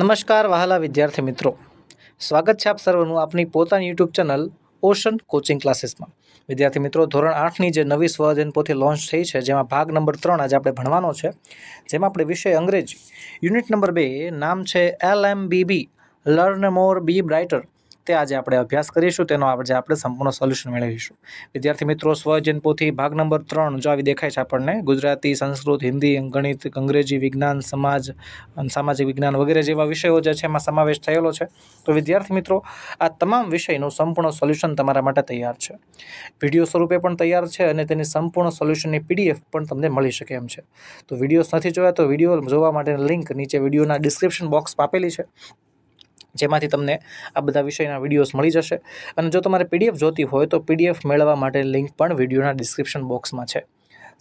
નમસ્કાર વહાલા વિદ્યાર્થી મિત્રો સ્વાગત છે આપ સર્વનું આપની પોતાની યુટ્યુબ ચેનલ ઓશન કોચિંગ ક્લાસીસમાં વિદ્યાર્થી મિત્રો ધોરણ આઠની જે નવી સ્વઅધ્યયન પોથી લોન્ચ થઈ છે જેમાં ભાગ નંબર ત્રણ આજે આપણે ભણવાનો છે જેમાં આપણે વિષય અંગ્રેજી યુનિટ નંબર બે નામ છે L M B B learn more be brighter તે આજે આપણે અભ્યાસ કરીશું તેનો આજે આપણે સંપૂર્ણ સોલ્યુશન મેળવીશું વિદ્યાર્થી મિત્રો સ્વજન પોથી ભાગ નંબર ત્રણ જો આવી દેખાય છે આપણને ગુજરાતી સંસ્કૃત હિન્દી ગણિત અંગ્રેજી વિજ્ઞાન સમાજ સામાજિક વિજ્ઞાન વગેરે જેવા વિષયો જે છે એમાં સમાવેશ થયેલો છે તો વિદ્યાર્થી મિત્રો આ તમામ વિષયનું સંપૂર્ણ સોલ્યુશન તમારા માટે તૈયાર છે વિડીયો સ્વરૂપે પણ તૈયાર છે અને તેની સંપૂર્ણ સોલ્યુશનની પીડીએફ પણ તમને મળી શકે એમ છે તો વિડીયો નથી જોયા તો વિડીયો જોવા માટેની લિંક નીચે વિડીયોના ડિસ્ક્રિપ્શન બોક્સ આપેલી છે જેમાંથી તમને આ બધા વિષયના વિડીયોઝ મળી જશે અને જો તમારે પીડીએફ જોતી હોય તો પીડીએફ મેળવવા માટે લિંક પણ વિડીયોના ડિસ્ક્રિપ્શન બોક્સમાં છે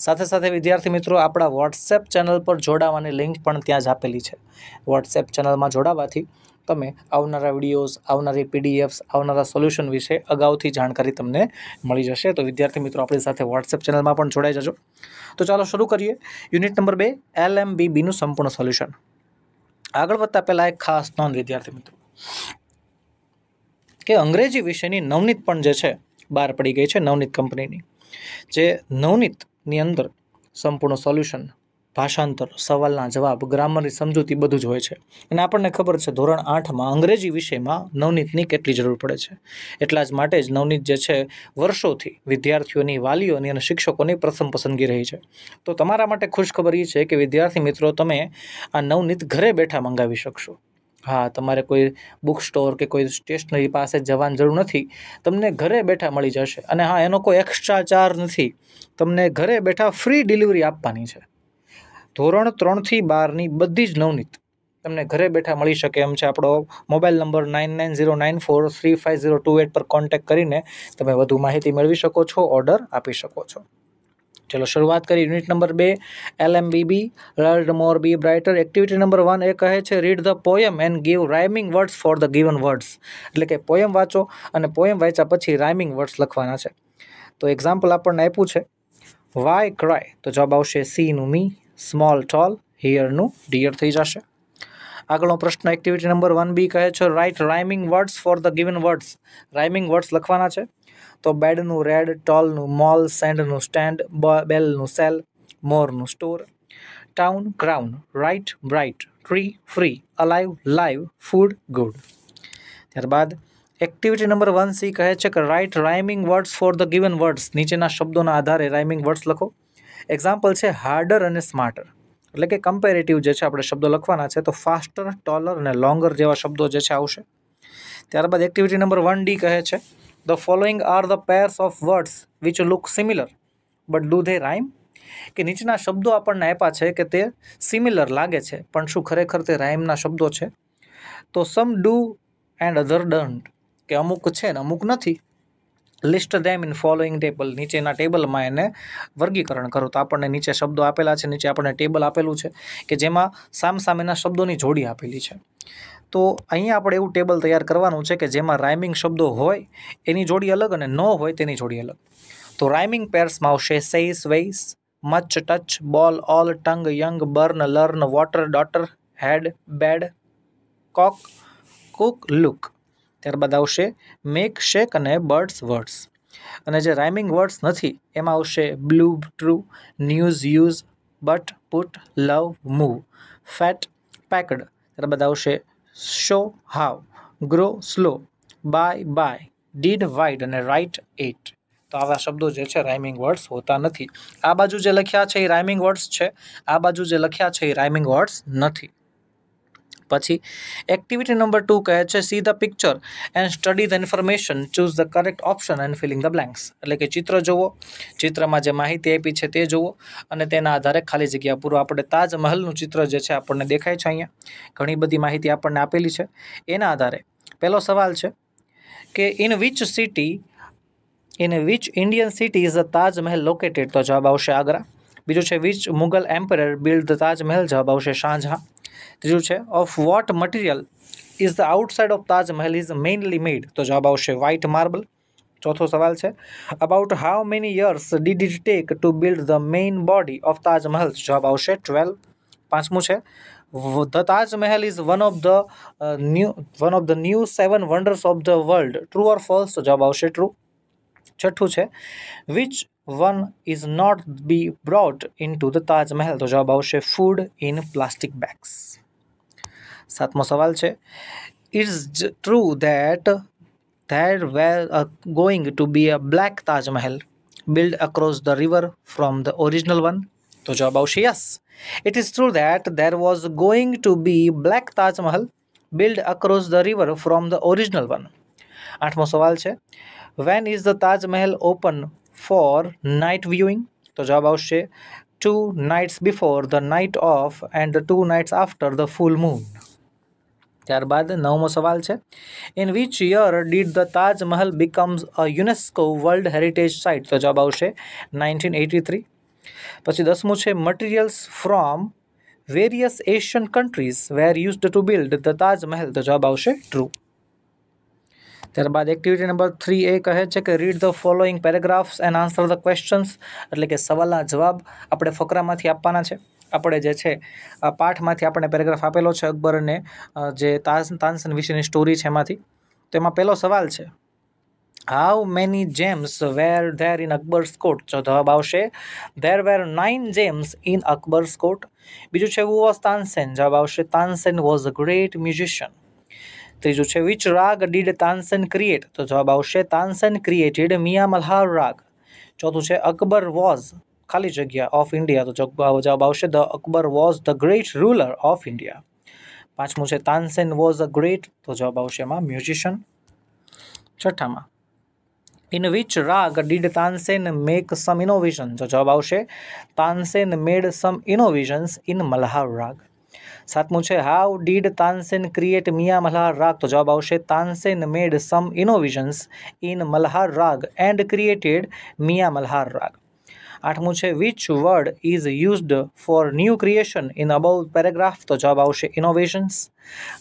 સાથે સાથે વિદ્યાર્થી મિત્રો આપણા વોટ્સએપ ચેનલ પર જોડાવાની લિંક પણ ત્યાં જ આપેલી છે વોટ્સએપ ચેનલમાં જોડાવાથી તમે આવનારા વિડીયોઝ આવનારી પીડીએફ્સ આવનારા સોલ્યુશન વિશે અગાઉથી જાણકારી તમને મળી જશે તો વિદ્યાર્થી મિત્રો આપણી સાથે વોટ્સએપ ચેનલમાં પણ જોડાઈ જજો તો ચાલો શરૂ કરીએ યુનિટ નંબર બે એલ એમ બીબીનું સંપૂર્ણ સોલ્યુશન આગળ વધતા પહેલાં એક ખાસ નોંધ વિદ્યાર્થી મિત્રો કે અંગ્રેજી વિષયની નવનીત પણ જે છે બહાર પડી ગઈ છે નવનીત કંપનીની જે નવનીતની અંદર સંપૂર્ણ સોલ્યુશન ભાષાંતર સવાલના જવાબ ગ્રામરની સમજૂતી બધું જ હોય છે અને આપણને ખબર છે ધોરણ આઠમાં અંગ્રેજી વિષયમાં નવનીતની કેટલી જરૂર પડે છે એટલા જ માટે જ નવનીત જે છે વર્ષોથી વિદ્યાર્થીઓની વાલીઓની અને શિક્ષકોની પ્રથમ પસંદગી રહી છે તો તમારા માટે ખુશખબર એ છે કે વિદ્યાર્થી મિત્રો તમે આ નવનીત ઘરે બેઠા મંગાવી શકશો હા તમારે કોઈ બુક સ્ટોર કે કોઈ સ્ટેશનરી પાસે જવાની જરૂર નથી તમને ઘરે બેઠા મળી જશે અને હા એનો કોઈ એક્સ્ટ્રા ચાર્જ નથી તમને ઘરે બેઠા ફ્રી ડિલિવરી આપવાની છે ધોરણ ત્રણથી બારની બધી જ નવનીત તમને ઘરે બેઠા મળી શકે એમ છે આપણો mobile number nine nine zero nine four three five zero two eight પર કોન્ટેક્ટ કરીને તમે વધુ માહિતી મેળવી શકો છો ઓર્ડર આપી શકો છો ચલો શરૂઆત કરી યુનિટ નંબર બે L M B B learn more be brighter activity number one A કહે છે read the poem and give rhyming words for the given words એટલે કે પોયમ વાંચો અને પોયમ વાંચ્યા પછી રાઇમિંગ વર્ડ્સ લખવાના છે તો એક્ઝામ્પલ આપણને આપ્યું છે વાય ક્રાય તો જવાબ આવશે સીનું મી સ્મોલ ટોલ હિયરનું ડિયર થઈ જશે આગળનો પ્રશ્ન એક્ટિવિટી નંબર વન બી કહે છે write rhyming words for the given words rhyming words લખવાના છે તો બેડનું રેડ ટોલનું મોલ સેન્ડનું સ્ટેન્ડ બેલનું સેલ મોરનું store town crown right bright free free alive live food good ત્યારબાદ એક્ટિવિટી નંબર વન સી કહે છે કે write rhyming words for the given words નીચેના શબ્દોના આધારે રાઇમિંગ વર્ડ્સ લખો એક્ઝામ્પલ છે હાર્ડર અને સ્માર્ટર એટલે કે કમ્પેરેટિવ જે છે આપણે શબ્દો લખવાના છે તો ફાસ્ટર ટોલર અને લોંગર જેવા શબ્દો જે છે આવશે ત્યારબાદ એક્ટિવિટી નંબર વન ડી કહે છે The following are the pairs of words which look similar but do they rhyme? કે નીચેના શબ્દો આપણને આપ્યા છે કે તે સિમિલર લાગે છે પણ શું ખરેખર તે રાઇમના શબ્દો છે તો સમ ડુ એન્ડ અધર ડન્ટ કે અમુક છે ને અમુક નથી list them in following table નીચેના ટેબલમાં એને વર્ગીકરણ કરો તો આપણને નીચે શબ્દો આપેલા છે નીચે આપણને ટેબલ આપેલું છે કે જેમાં સામસામેના શબ્દોની જોડી આપેલી છે તો અહીંયા આપણે એવું ટેબલ તૈયાર કરવાનું છે કે જેમાં રાઇમિંગ શબ્દો હોય એની જોડી અલગ અને ન હોય તેની જોડી અલગ તો રાઇમિંગ પેર્સમાં આવશે says ways much touch ball all tongue young burn learn water daughter head bed cock cook look ત્યારબાદ આવશે મેક શેક અને બર્ડ્સ વર્ડ્સ અને જે રાઇમિંગ વર્ડ્સ નથી એમાં આવશે blue true news use but put love move fat packed ત્યારબાદ આવશે show how grow slow buy bye did wide અને રાઇટ એટ તો આવા શબ્દો જે છે રાઇમિંગ વર્ડ્સ હોતા નથી આ બાજુ જે લખ્યા છે એ રાઇમિંગ વર્ડ્સ છે આ બાજુ જે લખ્યા છે એ રાઇમિંગ વર્ડ્સ નથી પછી એક્ટિવિટી નંબર ટુ કહે છે see the picture and study the information choose the correct option and filling the blanks એટલે કે ચિત્ર જુઓ ચિત્રમાં જે માહિતી આપી છે તે જુઓ અને તેના આધારે ખાલી જગ્યા પૂરો આપણે તાજમહલનું ચિત્ર જે છે આપણને દેખાય છે અહીંયા ઘણી બધી માહિતી આપણને આપેલી છે એના આધારે પહેલો સવાલ છે કે in which city in which Indian city is the Taj Mahal located તો જવાબ આવશે આગ્રા બીજો છે which Mughal emperor build the Taj Mahal જવાબ આવશે શાહજહાં ત્રીજું છે of what material is the outside of Taj Mahal is mainly made તો જવાબ આવશે વ્હાઇટ માર્બલ ચોથો સવાલ છે about how many years did it take to build the main body of Taj Mahal જવાબ આવશે ટ્વેલ્વ પાંચમું છે the Taj Mahal is one of the new one of the new seven wonders of the world true or false જવાબ આવશે true છઠ્ઠું છે which one is not be brought into the Taj Mahal. So, jawab aushe food in plastic bags. Satmo sawal che. It's true that there were uh, going to be a black Taj Mahal built across the river from the original one. So, jawab aushe yes. It is true that there was going to be black Taj Mahal built across the river from the original one. Atmo sawal che. When is the Taj Mahal open for night viewing તો જવાબ આવશે two nights before the night of and two nights after the full moon ત્યારબાદ નવમો સવાલ છે in which year did the Taj Mahal becomes a UNESCO world heritage site તો જવાબ આવશે નાઇન્ટીન એટી થ્રી પછી દસમું છે materials from various Asian countries were used to build the Taj Mahal તો જવાબ આવશે ટ્રુ ત્યારબાદ એક્ટિવિટી નંબર થ્રી એ કહે છે કે read the following paragraphs and answer the questions એટલે કે સવાલના જવાબ આપણે ફકરામાંથી આપવાના છે આપણે જે છે પાઠમાંથી આપણે પેરેગ્રાફ આપેલો છે અકબરને જે તાસ તાનસન વિશેની સ્ટોરી છે એમાંથી તેમાં પહેલો સવાલ છે how many gems were there in Akbar's court જો જવાબ આવશે there were nine gems in Akbar's court બીજું છે વુ વોઝ તાનસેન જવાબ આવશે Tansen was a great musician ત્રીજું છે વિચ રાગ ડીડ તાનસન ક્રિએટ તો જવાબ આવશે તાનસન ક્રિએટેડ મિયા મલ્હાર રાગ ચોથું છે અકબર વોઝ ખાલી જગ્યા ઓફ ઇન્ડિયા તો જવાબ આવશે the Akbar was the great ruler of India પાંચમું છે તાનસેન વોઝ અ ગ્રેટ તો જવાબ આવશે એમાં મ્યુઝિશિયન છઠ્ઠામાં in which raga did Tansen make some innovation તો જવાબ આવશે Tansen made some innovations in Malhar raga सातमू है how did Tansen create Miya Malhar raga तो जवाब आंसेन मेड सम इनोविजन्स इन मल्हार राग एंड क्रिएटेड मिया मल्हार राग आठमू है which word is use for new creation in above paragraph तो जवाब आनोवेशन्स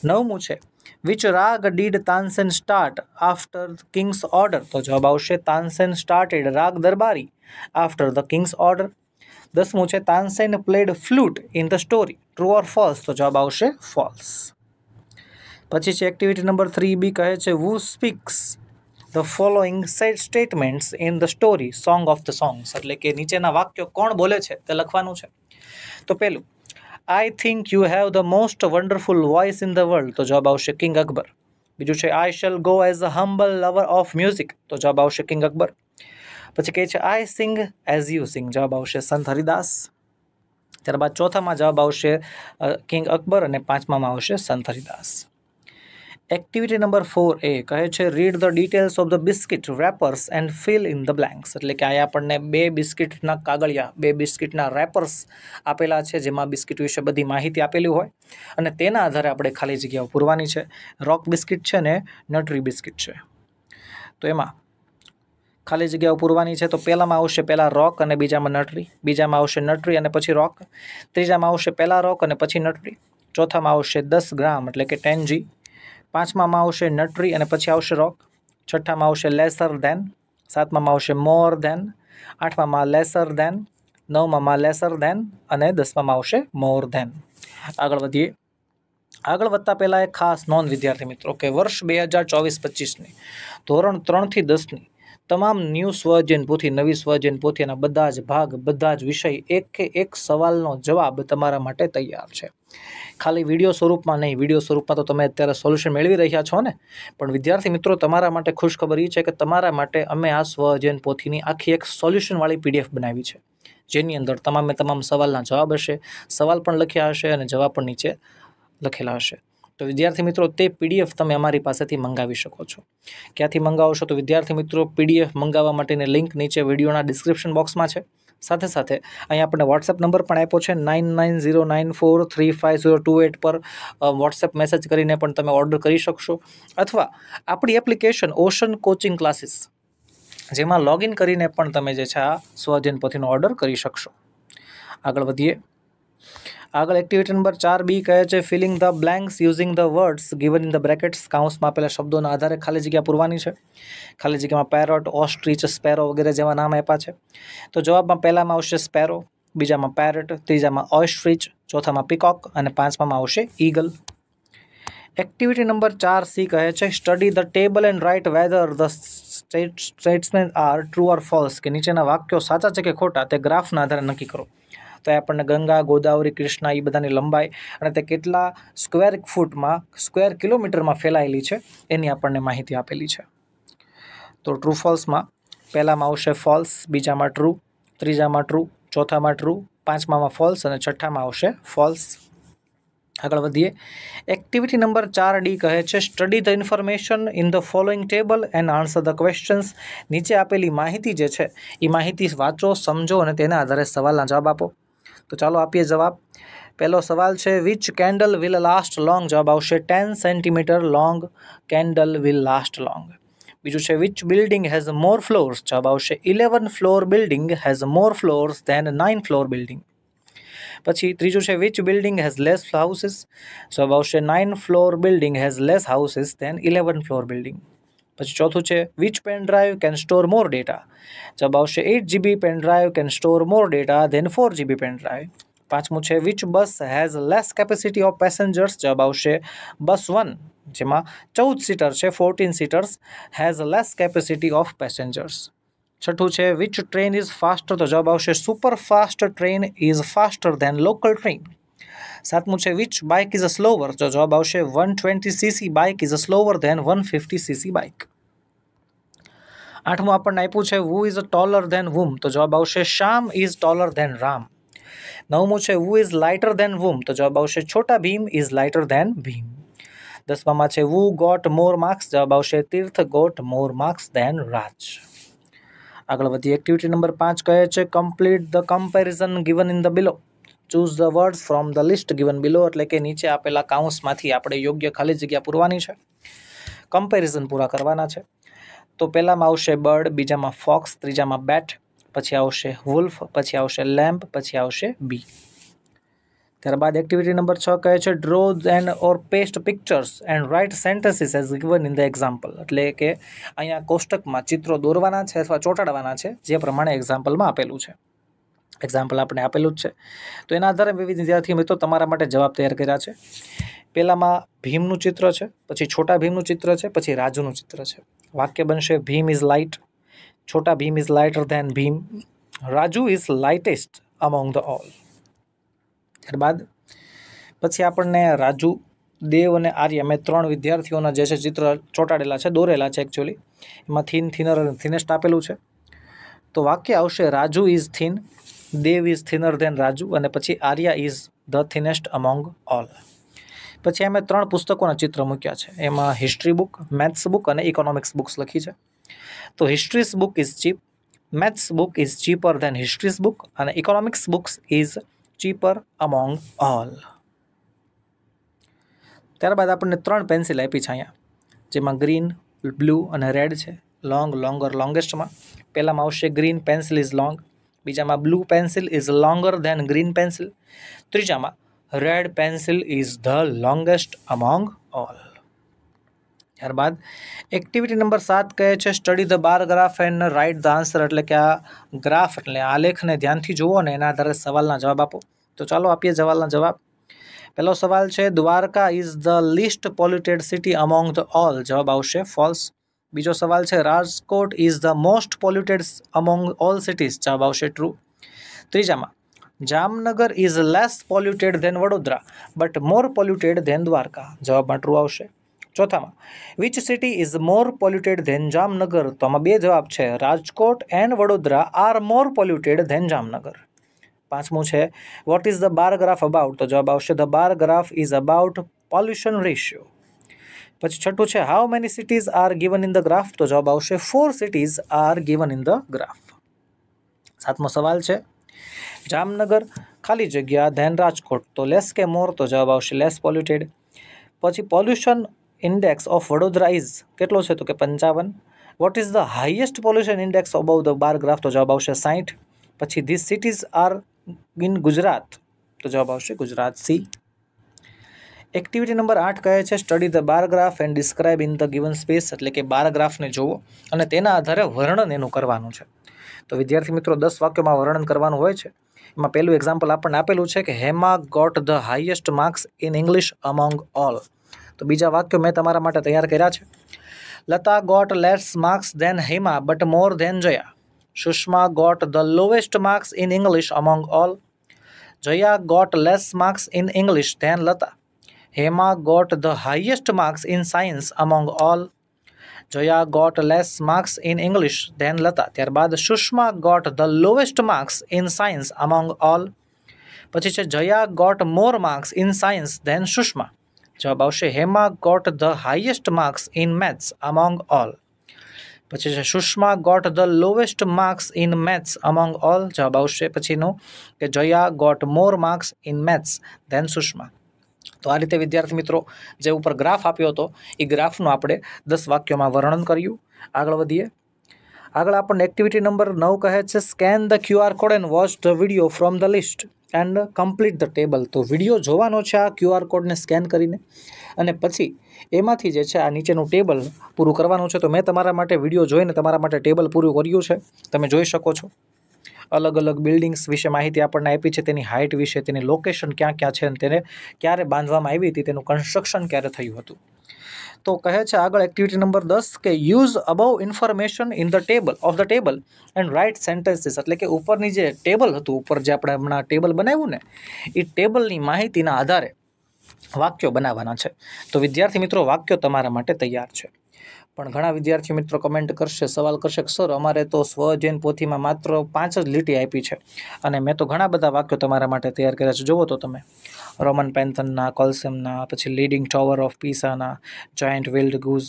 नवमू है which raga did Tansen start after king's order तो जवाब आंसेन स्टार्टेड राग दरबारी आफ्टर द किंग्स ऑर्डर દસમું છે Tansen played flute in the story true or false તો જવાબ આવશે ફોલ્સ પછી છે એક્ટિવિટી નંબર થ્રી બી કહે છે who speaks the following set statements in the story song of the songs એટલે કે નીચેના વાક્યો કોણ બોલે છે તે લખવાનું છે તો પહેલું I think you have the most wonderful voice in the world તો જવાબ આવશે કિંગ અકબર બીજું છે I shall go as a humble lover of music તો જવાબ આવશે કિંગ અકબર પછી કહે છે આઈ સિંગ એઝ યુ સિંગ જવાબ આવશે સંત હરિદાસ ત્યારબાદ ચોથામાં જવાબ આવશે કિંગ અકબર અને પાંચમામાં આવશે Sant Haridas activity number four A કહે છે read the details of the biscuit wrappers and fill in the blanks એટલે કે અહીંયા આપણને બે બિસ્કિટના કાગળિયા બે બિસ્કિટના રેપર્સ આપેલા છે જેમાં બિસ્કિટ વિશે બધી માહિતી આપેલી હોય અને તેના આધારે આપણે ખાલી જગ્યાઓ પૂરવાની છે રોક બિસ્કિટ છે ને નટરી બિસ્કિટ છે તો એમાં ખાલી જગ્યાઓ પૂરવાની છે તો પહેલામાં આવશે પહેલાં રોક અને બીજામાં નટરી બીજામાં આવશે નટરી અને પછી રોક ત્રીજામાં આવશે પહેલાં રોક અને પછી નટરી ચોથામાં આવશે દસ ગ્રામ એટલે કે ટેન જી પાંચમામાં આવશે નટરી અને પછી આવશે રોક છઠ્ઠામાં આવશે લેસર ધેન સાતમામાં આવશે મોર ધેન આઠમામાં લેસર ધેન નવમામાં લેસર ધેન અને દસમામાં આવશે મોર ધેન આગળ વધીએ આગળ વધતા પહેલાં એક ખાસ નોન વિદ્યાર્થી મિત્રો કે વર્ષ બે હજાર ચોવીસ પચીસની ધોરણ ત્રણથી દસની તમામ ન્યૂ સ્વજન પોથી નવી સ્વજન પોથીના બધા જ ભાગ બધા જ વિષય એક કે એક સવાલનો જવાબ તમારા માટે તૈયાર છે ખાલી વિડીયો સ્વરૂપમાં નહીં વિડીયો સ્વરૂપમાં તો તમે અત્યારે સોલ્યુશન મેળવી રહ્યા છો ને પણ વિદ્યાર્થી મિત્રો તમારા માટે ખુશખબર એ છે કે તમારા માટે અમે આ સ્વજન પોથીની આખી એક સોલ્યુશનવાળી પીડીએફ બનાવી છે જેની અંદર તમામે તમામ સવાલના જવાબ હશે સવાલ પણ લખ્યા હશે અને જવાબ પણ નીચે લખેલા હશે તો વિદ્યાર્થી મિત્રો તે પીડીએફ તમે અમારી પાસેથી મંગાવી શકો છો ક્યાંથી મંગાવશો તો વિદ્યાર્થી મિત્રો પીડીએફ મંગાવવા માટેની લિંક નીચે વિડીયોના ડિસ્ક્રિપ્શન બોક્સમાં છે સાથે સાથે અહીં આપણે વોટ્સએપ નંબર પણ આપ્યો છે nine nine zero nine four three five zero two eight પર વોટ્સએપ મેસેજ કરીને પણ તમે ઓર્ડર કરી શકશો અથવા આપણી એપ્લિકેશન ઓશન કોચિંગ ક્લાસીસ જેમાં લોગિન કરીને પણ તમે જે છે આ સ્વાધ્યન પોથીનો ઓર્ડર કરી શકશો આગળ વધીએ આગળ એક્ટિવિટી નંબર ચાર બી કહે છે filling the blanks using the words given in the brackets કાઉન્સમાં આપેલા શબ્દોના આધારે ખાલી જગ્યા પૂરવાની છે ખાલી જગ્યામાં પેરોટ ઓસ્ટ્રીચ સ્પેરો વગેરે જેવા નામ આપ્યા છે તો જવાબમાં પહેલામાં આવશે સ્પેરો બીજામાં પેરોટ ત્રીજામાં ઓસ્ટ્રીચ ચોથામાં પિકોક અને પાંચમામાં આવશે ઈગલ એક્ટિવિટી નંબર ચાર સી કહે છે study the table and write whether the સ્ટેટ્સમેન આર ટ્રુ ઓર ફોલ્સ કે નીચેના વાક્યો સાચા છે કે ખોટા તે ગ્રાફના આધારે નક્કી કરો તો આપણને ગંગા ગોદાવરી કૃષ્ણા એ બધાની લંબાઈ અને તે કેટલા સ્ક્વેર ફૂટમાં સ્ક્વેર કિલોમીટરમાં ફેલાયેલી છે એની આપણને માહિતી આપેલી છે તો ટ્રુ ફોલ્સમાં પહેલામાં આવશે ફોલ્સ બીજામાં ટ્રુ ત્રીજામાં ટ્રુ ચોથામાં ટ્રુ પાંચમામાં ફોલ્સ અને છઠ્ઠામાં આવશે ફોલ્સ આગળ વધીએ એક્ટિવિટી નંબર ચાર ડી કહે છે study the information in the following table and answer the questions નીચે આપેલી માહિતી જે છે એ માહિતી વાંચો સમજો અને તેના આધારે સવાલના જવાબ આપો તો ચાલો આપીએ જવાબ પહેલો સવાલ છે which candle will last long જવાબ આવશે ten centimeter long candle will last long બીજું છે which building has more floors જવાબ આવશે eleven floor building has more floors than nine floor building પછી ત્રીજું છે which building has less houses જવાબ આવશે nine floor building has less houses than eleven floor building પછી ચોથું છે which pen drive can store more data જવાબ આવશે eight GB pen drive can store more data than four GB pen drive પાંચમું છે which bus has less capacity of passengers જવાબ આવશે bus one જેમાં ચૌદ સીટર છે fourteen seaters has less capacity of passengers છઠ્ઠું છે વિચ ટ્રેન ઇઝ ફાસ્ટર તો જવાબ આવશે super fast train is faster than local train સાતમું છે which bike is a slower તો જવાબ આવશે one twenty CC bike is a slower than one fifty CC bike આઠમું આપણને આપ્યું છે who is taller than whom તો જવાબ આવશે Shyam is taller than Ram નવમું છે who is lighter than whom તો જવાબ આવશે Chhota Bheem is lighter than Bheem દસમામાં છે વુ ગોટ મોર માર્ક્સ જવાબ આવશે Tirth got more marks than Raj આગળ વધી એક્ટિવિટી નંબર પાંચ કહે છે complete the comparison given in the below choose the word from the list given below એટલે કે નીચે આપેલા કાઉન્સમાંથી આપણે યોગ્ય ખાલી જગ્યા પૂરવાની છે કમ્પેરિઝન પૂરા કરવાના છે તો પહેલામાં આવશે બર્ડ બીજામાં ફોક્સ ત્રીજામાં બેટ પછી આવશે વુલ્ફ પછી આવશે લેમ્પ પછી આવશે બી ત્યારબાદ એક્ટિવિટી નંબર છ કહે છે draws and or paste pictures and write sentences as given in the example એટલે કે અહીંયા કોષ્ટકમાં ચિત્રો દોરવાના છે અથવા ચોંટાડવાના છે જે પ્રમાણે એક્ઝામ્પલમાં આપેલું છે એક્ઝામ્પલ આપણે આપેલું જ છે તો એના આધારે વિવિધ વિદ્યાર્થી મિત્રો તમારા માટે જવાબ તૈયાર કર્યા છે પહેલાંમાં ભીમનું ચિત્ર છે પછી છોટા ભીમનું ચિત્ર છે પછી રાજુનું ચિત્ર છે વાક્ય બનશે Bheem is light Chhota Bheem is lighter than Bheem Raju is lightest among the all ત્યારબાદ પછી આપણને રાજુ દેવ અને આર્ય મેં ત્રણ વિદ્યાર્થીઓના જે છે ચિત્ર ચોંટાડેલા છે દોરેલા છે એકચ્યુઅલી એમાં થીન થિનર અને થિનેસ્ટ આપેલું છે તો વાક્ય આવશે Raju is thin Dev is thinner than Raju અને પછી Arya is the thinnest among all પછી અમે ત્રણ પુસ્તકોના ચિત્ર મૂક્યા છે એમાં હિસ્ટ્રી બુક મેથ્સ બુક અને ઇકોનોમિક્સ બુક્સ લખી છે તો history's book is cheap maths book is cheaper than history's book અને economics books is cheaper among all ત્યારબાદ આપણને ત્રણ પેન્સિલ આપી છે અહીંયા જેમાં ગ્રીન બ્લુ અને રેડ છે લોંગ લોંગર લોંગેસ્ટમાં પહેલાંમાં આવશે ગ્રીન પેન્સિલ ઇઝ લોંગ બીજામાં blue pencil is longer than green pencil ત્રીજામાં red pencil is the longest among all ત્યારબાદ એક્ટિવિટી નંબર સાત કહે છે study the bar graph and write the answer એટલે કે આ ગ્રાફ એટલે આલેખને ધ્યાનથી જુઓ ને એના આધારે સવાલના જવાબ આપો તો ચાલો આપીએ સવાલના જવાબ પહેલો સવાલ છે Dwarka is the least polluted city among the all જવાબ આવશે ફોલ્સ બીજો સવાલ છે Rajkot is the most polluted among all cities જવાબ આવશે ટ્રુ ત્રીજામાં Jamnagar is less polluted than Vadodara but more polluted than Dwarka જવાબમાં ટ્રુ આવશે ચોથામાં which city is more polluted than Jamnagar તો આમાં બે જવાબ છે Rajkot and Vadodara are more polluted than Jamnagar પાંચમું છે what is the bar graph about તો જવાબ આવશે the bar graph is about pollution ratio પછી છઠ્ઠું છે how many cities are given in the graph તો જવાબ આવશે four cities are given in the graph સાતમો સવાલ છે જામનગર ખાલી જગ્યા ધેન રાજકોટ તો લેસ કે મોર તો જવાબ આવશે લેસ પોલ્યુટેડ પછી pollution index of Vadodara is કેટલો છે તો કે પંચાવન what is the highest pollution index about the bar graph તો જવાબ આવશે સાઠ પછી this cities are in Gujarat તો જવાબ આવશે ગુજરાત સી એક્ટિવિટી નંબર આઠ કહે છે study the bar graph and describe in the given space એટલે કે બાર ગ્રાફને જોવો અને તેના આધારે વર્ણન એનું કરવાનું છે તો વિદ્યાર્થી મિત્રો દસ વાક્યોમાં વર્ણન કરવાનું હોય છે એમાં પહેલું એક્ઝામ્પલ આપણને આપેલું છે કે Hema got the highest marks in English among all તો બીજા વાક્યો મેં તમારા માટે તૈયાર કર્યા છે Lata got less marks than Hema but more than Jaya Sushma got the lowest marks in English among all Jaya got less marks in English than Lata Hema got the highest marks in science among all. Joya got less marks in English than Lata. ત્યારબાદ Sushma got the lowest marks in science among all. પછી છે જયા got more marks in science than Sushma જવાબ આવશે Hema got the highest marks in maths among all. પછી છે Sushma got the lowest marks in maths among all. જવાબ આવશે પછીનું કે જયા got more marks in maths than Sushma તો આ રીતે વિદ્યાર્થી મિત્રો જે ઉપર ગ્રાફ આપ્યો હતો એ ગ્રાફનું આપણે દસ વાક્યોમાં વર્ણન કર્યું આગળ વધીએ આગળ આપણને એક્ટિવિટી નંબર નવ કહે છે scan the QR code and watch the video from the list and complete the table તો વિડીયો જોવાનો છે આ ક્યુઆર કોડને સ્કેન કરીને અને પછી એમાંથી જે છે આ નીચેનું ટેબલ પૂરું કરવાનું છે તો મેં તમારા માટે વિડીયો જોઈને તમારા માટે ટેબલ પૂરું કર્યું છે તમે જોઈ શકો છો અલગ અલગ બિલ્ડિંગ્સ વિશે માહિતી આપણને આપી છે તેની હાઇટ વિશે તેની લોકેશન ક્યાં ક્યાં છે અને તેને ક્યારે બાંધવામાં આવી હતી તેનું કન્સ્ટ્રક્શન ક્યારે થયું હતું તો કહે છે આગળ એક્ટિવિટી નંબર દસ કે use above information in the table of the table and write sentences એટલે કે ઉપરની જે ટેબલ હતું ઉપર જે આપણે હમણાં ટેબલ બનાવ્યું ને એ ટેબલની માહિતીના આધારે વાક્યો બનાવવાના છે તો વિદ્યાર્થી મિત્રો વાક્યો તમારા માટે તૈયાર છે પણ ઘણા વિદ્યાર્થી મિત્રો કમેન્ટ કરશે સવાલ કરશે સર અમારે તો સ્વજૈન પોથીમાં માત્ર પાંચ જ લીટી આપી છે અને મેં તો ઘણા બધા વાક્યો તમારા માટે તૈયાર કર્યા છે જુઓ તો તમે રોમન પેન્થનના કોલ્સેમના પછી લીડિંગ ટાવર ઓફ પીસાના જોઈન્ટ વિલ્ડ ગુઝ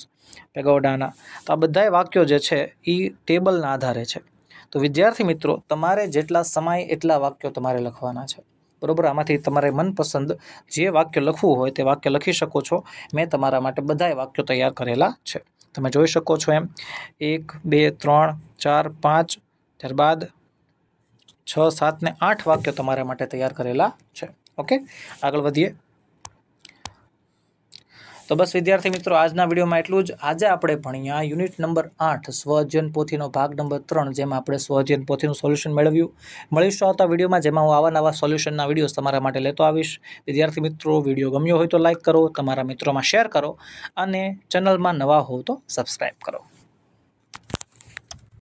પેગોડાના તો આ બધા વાક્યો જે છે એ ટેબલના આધારે છે તો વિદ્યાર્થી મિત્રો તમારે જેટલા સમય એટલા વાક્યો તમારે લખવાના છે બરાબર આમાંથી તમારે મનપસંદ જે વાક્ય લખવું હોય તે વાક્ય લખી શકો છો મેં તમારા માટે બધાય વાક્યો તૈયાર કરેલા છે તમે જોઈ શકો છો એમ એક બે ત્રણ ચાર પાંચ ત્યારબાદ છ સાત ને આઠ વાક્યો તમારા માટે તૈયાર કરેલા છે ઓકે આગળ વધીએ તો બસ વિદ્યાર્થી મિત્રો આજના વિડીયોમાં એટલું જ આજે આપણે ભણ્યા યુનિટ નંબર આઠ સ્વજન પોથીનો ભાગ નંબર ત્રણ જેમાં આપણે સ્વજન પોથીનું સોલ્યુશન મેળવ્યું મળીશું આવતા વિડીયોમાં જેમાં હું આવા નવા સોલ્યુશનના વિડીયોઝ તમારા માટે લેતો આવીશ વિદ્યાર્થી મિત્રો વિડીયો ગમ્યો હોય તો લાઇક કરો તમારા મિત્રોમાં શેર કરો અને ચેનલમાં નવા હો તો સબસ્ક્રાઈબ કરો